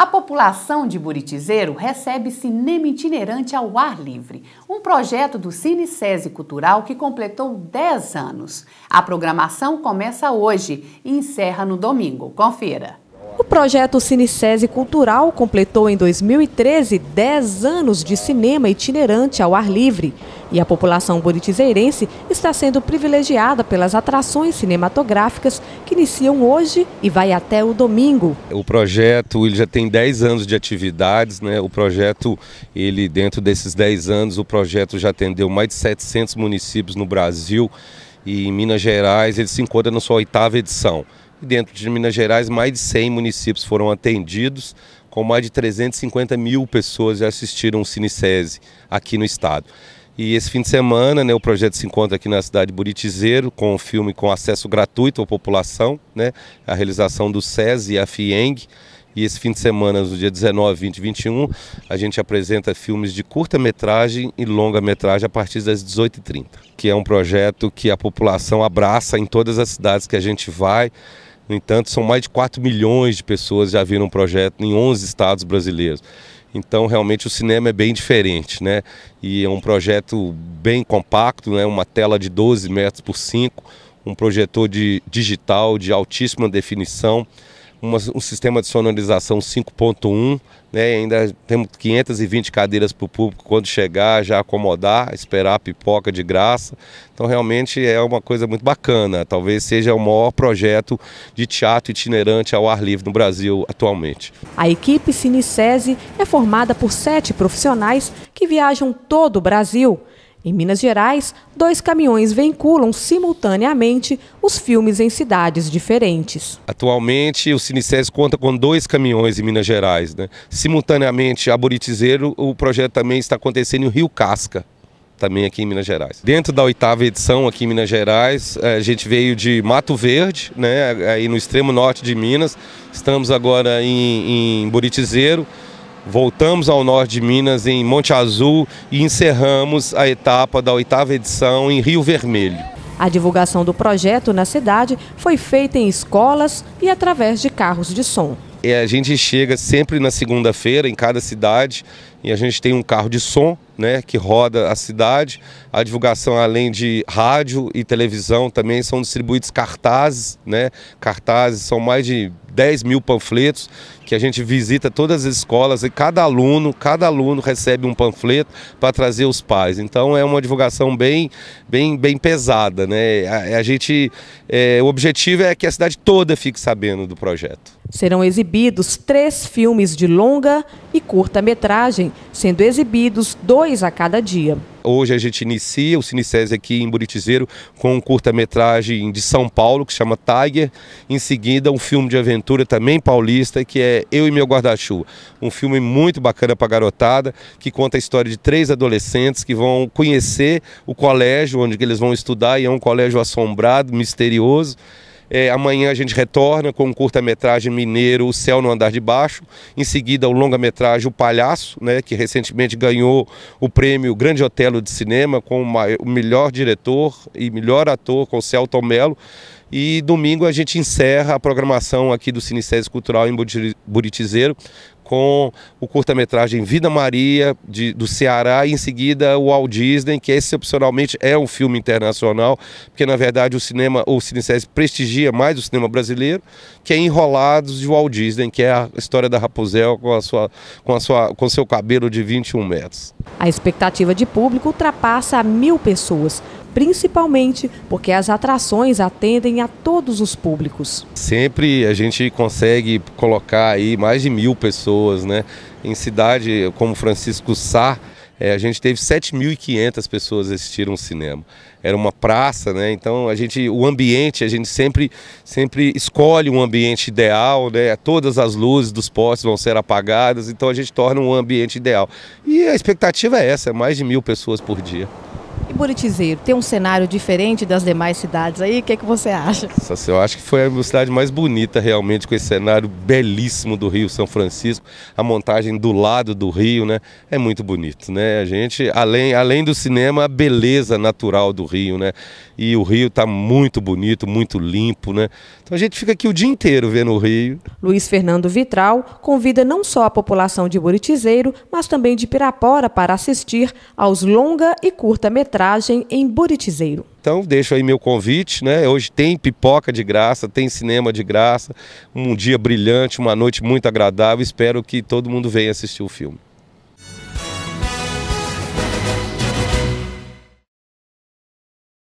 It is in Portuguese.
A população de Buritizeiro recebe cinema itinerante ao ar livre, um projeto do Cine Cultural que completou 10 anos. A programação começa hoje e encerra no domingo. Confira! O projeto Cinicese Cultural completou em 2013 10 anos de cinema itinerante ao ar livre. E a população buritizeirense está sendo privilegiada pelas atrações cinematográficas que iniciam hoje e vai até o domingo. O projeto ele já tem 10 anos de atividades, né? O projeto, ele dentro desses 10 anos, o projeto já atendeu mais de 700 municípios no Brasil e em Minas Gerais ele se encontra na sua oitava edição dentro de Minas Gerais, mais de 100 municípios foram atendidos, com mais de 350 mil pessoas já assistiram o Cinicese aqui no estado. E esse fim de semana, né, o projeto se encontra aqui na cidade de Buritizeiro, com um filme com acesso gratuito à população, né, a realização do SESI e a FIENG. E esse fim de semana, no dia 19, 20 e 21, a gente apresenta filmes de curta-metragem e longa-metragem a partir das 18h30, que é um projeto que a população abraça em todas as cidades que a gente vai. No entanto, são mais de 4 milhões de pessoas já viram o projeto em 11 estados brasileiros. Então, realmente, o cinema é bem diferente, né? E é um projeto bem compacto, né? uma tela de 12 metros por 5, um projetor de digital de altíssima definição, uma, um sistema de sonorização 5.1, né? ainda temos 520 cadeiras para o público quando chegar, já acomodar, esperar a pipoca de graça. Então realmente é uma coisa muito bacana, talvez seja o maior projeto de teatro itinerante ao ar livre no Brasil atualmente. A equipe Cinicese é formada por sete profissionais que viajam todo o Brasil em Minas Gerais, dois caminhões vinculam simultaneamente os filmes em cidades diferentes. Atualmente, o Sinicés conta com dois caminhões em Minas Gerais. Né? Simultaneamente, a Buritizeiro, o projeto também está acontecendo em Rio Casca também aqui em Minas Gerais. Dentro da oitava edição aqui em Minas Gerais, eh, a gente veio de Mato Verde, né, aí no extremo norte de Minas, estamos agora em, em Buritizeiro, Voltamos ao norte de Minas, em Monte Azul, e encerramos a etapa da oitava edição em Rio Vermelho. A divulgação do projeto na cidade foi feita em escolas e através de carros de som. É, a gente chega sempre na segunda-feira em cada cidade e a gente tem um carro de som, né, que roda a cidade. A divulgação além de rádio e televisão também são distribuídos cartazes, né? Cartazes são mais de 10 mil panfletos que a gente visita todas as escolas e cada aluno, cada aluno recebe um panfleto para trazer os pais. Então é uma divulgação bem, bem, bem pesada, né? A, a gente, é, o objetivo é que a cidade toda fique sabendo do projeto. Serão exibidos três filmes de longa e curta metragem ontem, sendo exibidos dois a cada dia. Hoje a gente inicia o Cineces aqui em Buritizeiro com um curta-metragem de São Paulo que chama Tiger. Em seguida, um filme de aventura também paulista que é Eu e Meu Guarda-Chuva. Um filme muito bacana para garotada que conta a história de três adolescentes que vão conhecer o colégio onde eles vão estudar e é um colégio assombrado, misterioso. É, amanhã a gente retorna com o um curta-metragem mineiro O Céu no Andar de Baixo. Em seguida, o longa-metragem O Palhaço, né, que recentemente ganhou o prêmio Grande Otelo de Cinema com o melhor diretor e melhor ator, com o Celton Mello. E domingo a gente encerra a programação aqui do Cineséis Cultural em Buritizeiro com o curta-metragem Vida Maria, de, do Ceará, e em seguida o Walt Disney, que excepcionalmente é um filme internacional, porque na verdade o cinema, o Cineséis prestigia mais o cinema brasileiro, que é Enrolados de Walt Disney, que é a história da Rapunzel com a sua com a sua com seu cabelo de 21 metros. A expectativa de público ultrapassa a mil pessoas principalmente porque as atrações atendem a todos os públicos. Sempre a gente consegue colocar aí mais de mil pessoas, né? Em cidade como Francisco Sá, é, a gente teve 7.500 pessoas assistiram o cinema. Era uma praça, né? Então a gente, o ambiente, a gente sempre, sempre escolhe um ambiente ideal, né? Todas as luzes dos postes vão ser apagadas, então a gente torna um ambiente ideal. E a expectativa é essa, é mais de mil pessoas por dia. Buritizeiro tem um cenário diferente das demais cidades aí? O que, é que você acha? Nossa, eu acho que foi a cidade mais bonita realmente, com esse cenário belíssimo do Rio São Francisco. A montagem do lado do rio, né? É muito bonito, né? A gente, além, além do cinema, a beleza natural do rio, né? E o rio está muito bonito, muito limpo, né? Então a gente fica aqui o dia inteiro vendo o rio. Luiz Fernando Vitral convida não só a população de Buritizeiro, mas também de Pirapora para assistir aos longa e curta-metragem em Buritizeiro. Então, deixo aí meu convite, né? Hoje tem pipoca de graça, tem cinema de graça, um dia brilhante, uma noite muito agradável. Espero que todo mundo venha assistir o filme.